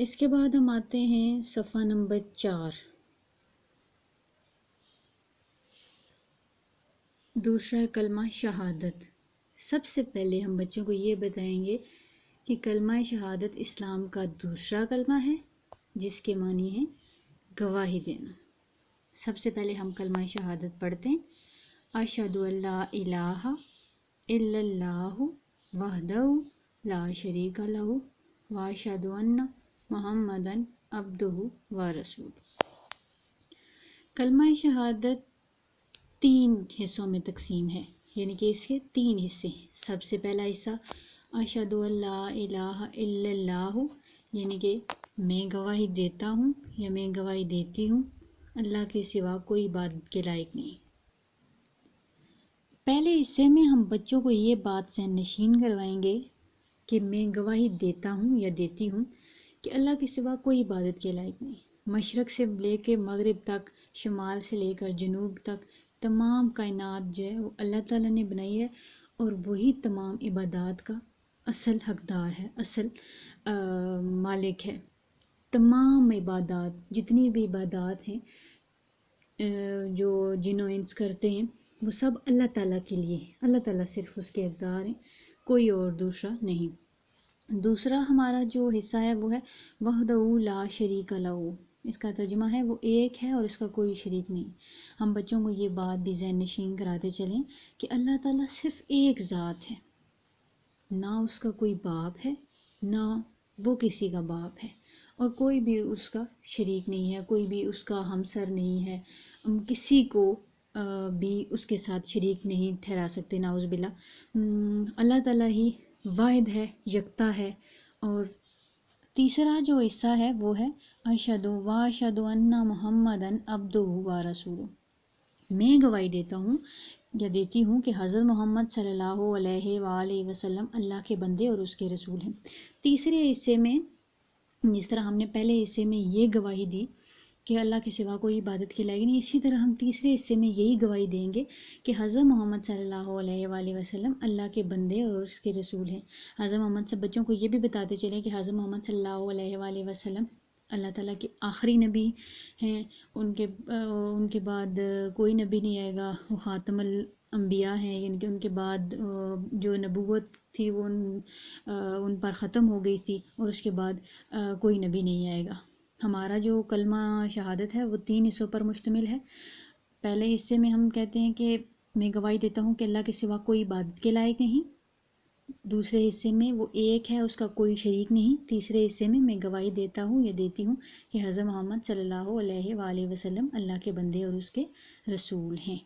इसके बाद हम आते हैं सफ़ा नंबर चार दूसरा कलमा शहादत सबसे पहले हम बच्चों को ये बताएंगे कि कलमा शहादत इस्लाम का दूसरा कलमा है जिसके मानी है गवाही देना सबसे पहले हम कलमा शहादत पढ़ते हैं अशद अल्लाह इल्लल्लाहु वाह ला शरीक लहू वाशद मोहम्मदन अब्दू व रसूल कलमा शहादत तीन हिस्सों में तकसीम है यानी कि इसके तीन हिस्से हैं सबसे पहला हिस्सा अशद यानी कि मैं गवाही देता हूँ या मैं गवाही देती हूँ अल्लाह के सिवा कोई बात के लायक नहीं पहले हिस्से में हम बच्चों को ये बात सहन नशीन करवाएंगे कि मैं गवाही देता हूँ या देती हूँ कि अल्लाह के सिवा कोई इबादत के लायक नहीं मशरक़ से ले के मगरब तक शुमाल से लेकर जनूब तक तमाम कायनात जो है वो अल्लाह ताला ने बनाई है और वही तमाम इबादत का असल हकदार है असल आ, मालिक है तमाम इबादत जितनी भी इबादत हैं जो जिनोइंस करते हैं वो सब अल्लाह ताला के लिए अल्लाह ताला सिर्फ उसके हकदार हैं कोई और दूसरा नहीं दूसरा हमारा जो हिस्सा है वो है वहदऊ ला शरीक लऊ इसका तर्जमा है वो एक है और इसका कोई शरीक नहीं हम बच्चों को ये बात भी जहन नशीन कराते चलें कि अल्लाह ताला सिर्फ एक ज़ात है ना उसका कोई बाप है ना वो किसी का बाप है और कोई भी उसका शरीक नहीं है कोई भी उसका हमसर नहीं है हम किसी को भी उसके साथ शरीक नहीं ठहरा सकते ना उस बिला अल्लाह ताला ही वाहिद है यकता है और तीसरा जो हिस्सा है वो है अशद वाशद अन्ना मोहम्मद अन अब्दो व रसूल मैं गवाही देता हूँ या देती हूँ कि हज़रत मोहम्मद सल्लल्लाहु अलैहि वसल्लम अल्लाह के बंदे और उसके रसूल हैं तीसरे हिस्से में जिस तरह हमने पहले हिस्से में ये गवाही दी कि अल्लाह के सिवा कोई इबादत की लायक नहीं इसी तरह हम तीसरे हिस्से में यही गवाही देंगे कि हज़रत मोहम्मद सल्लल्लाहु अलैहि वसल्लम अल्लाह के बंदे और उसके रसूल हैं हज़रत मोहम्मद सब बच्चों को ये भी बताते चले कि हज़रत मोहम्मद सल्लल्लाहु अलैहि वसल्लम अल्लाह ताला के आखिरी नबी हैं उनके उनके बाद कोई नबी नहीं आएगा वो ख़ातमल अम्बिया हैं यानी कि उनके बाद जो नबूत थी वो उन उन पर ख़त्म हो गई थी और उसके बाद कोई नबी नहीं आएगा हमारा जो कलमा शहादत है वो तीन हिस्सों पर मुश्तमिल है पहले हिस्से में हम कहते हैं कि मैं गवाही देता हूँ कि अल्लाह के सिवा कोई इबादत के लायक नहीं दूसरे हिस्से में वो एक है उसका कोई शरीक नहीं तीसरे हिस्से में मैं गवाही देता हूँ या देती हूँ कि हज़र मोहम्मद सल्लल्लाहु अलैहि वसल्लम अल्लाह के बंदे और उसके रसूल हैं